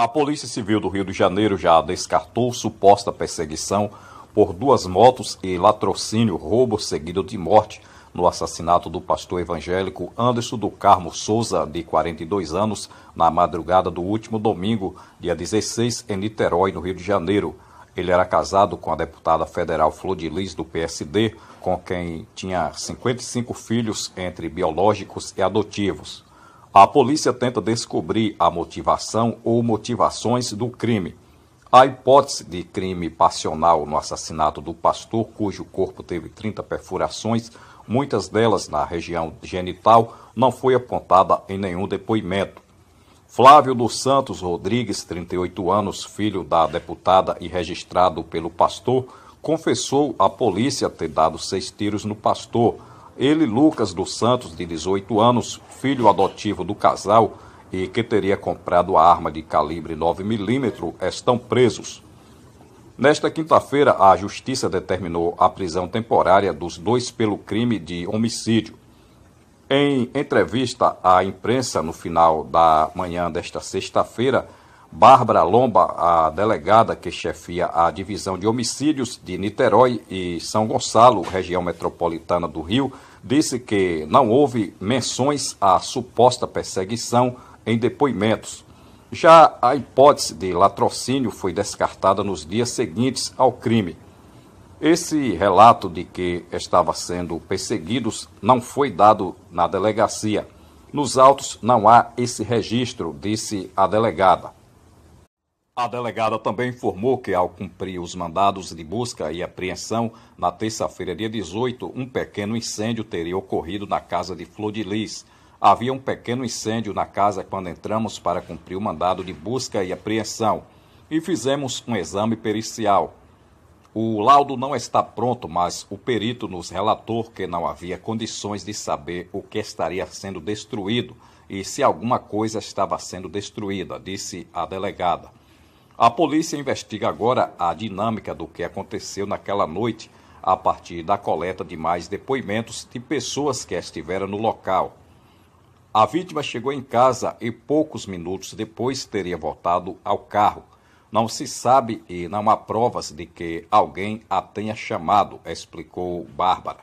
A Polícia Civil do Rio de Janeiro já descartou suposta perseguição por duas motos e latrocínio, roubo seguido de morte no assassinato do pastor evangélico Anderson do Carmo Souza, de 42 anos, na madrugada do último domingo, dia 16, em Niterói, no Rio de Janeiro. Ele era casado com a deputada federal Flor de Lis, do PSD, com quem tinha 55 filhos entre biológicos e adotivos. A polícia tenta descobrir a motivação ou motivações do crime. A hipótese de crime passional no assassinato do pastor, cujo corpo teve 30 perfurações, muitas delas na região genital, não foi apontada em nenhum depoimento. Flávio dos Santos Rodrigues, 38 anos, filho da deputada e registrado pelo pastor, confessou à polícia ter dado seis tiros no pastor ele, Lucas dos Santos, de 18 anos, filho adotivo do casal e que teria comprado a arma de calibre 9mm, estão presos. Nesta quinta-feira, a Justiça determinou a prisão temporária dos dois pelo crime de homicídio. Em entrevista à imprensa no final da manhã desta sexta-feira, Bárbara Lomba, a delegada que chefia a divisão de homicídios de Niterói e São Gonçalo, região metropolitana do Rio, disse que não houve menções à suposta perseguição em depoimentos. Já a hipótese de latrocínio foi descartada nos dias seguintes ao crime. Esse relato de que estava sendo perseguidos não foi dado na delegacia. Nos autos não há esse registro, disse a delegada. A delegada também informou que, ao cumprir os mandados de busca e apreensão, na terça-feira, dia 18, um pequeno incêndio teria ocorrido na casa de Flor de Lis. Havia um pequeno incêndio na casa quando entramos para cumprir o mandado de busca e apreensão e fizemos um exame pericial. O laudo não está pronto, mas o perito nos relatou que não havia condições de saber o que estaria sendo destruído e se alguma coisa estava sendo destruída, disse a delegada. A polícia investiga agora a dinâmica do que aconteceu naquela noite a partir da coleta de mais depoimentos de pessoas que estiveram no local. A vítima chegou em casa e poucos minutos depois teria voltado ao carro. Não se sabe e não há provas de que alguém a tenha chamado, explicou Bárbara.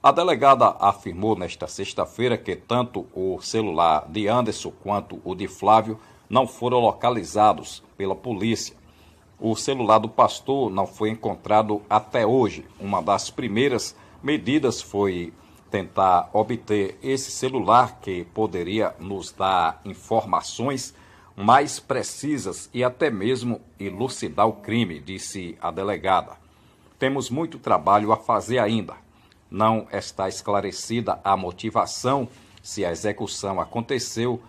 A delegada afirmou nesta sexta-feira que tanto o celular de Anderson quanto o de Flávio não foram localizados pela polícia. O celular do pastor não foi encontrado até hoje. Uma das primeiras medidas foi tentar obter esse celular que poderia nos dar informações mais precisas e até mesmo elucidar o crime, disse a delegada. Temos muito trabalho a fazer ainda. Não está esclarecida a motivação se a execução aconteceu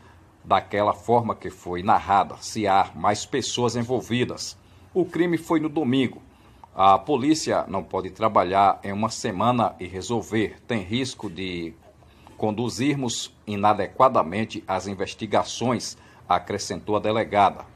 daquela forma que foi narrada, se há mais pessoas envolvidas. O crime foi no domingo. A polícia não pode trabalhar em uma semana e resolver. Tem risco de conduzirmos inadequadamente as investigações, acrescentou a delegada.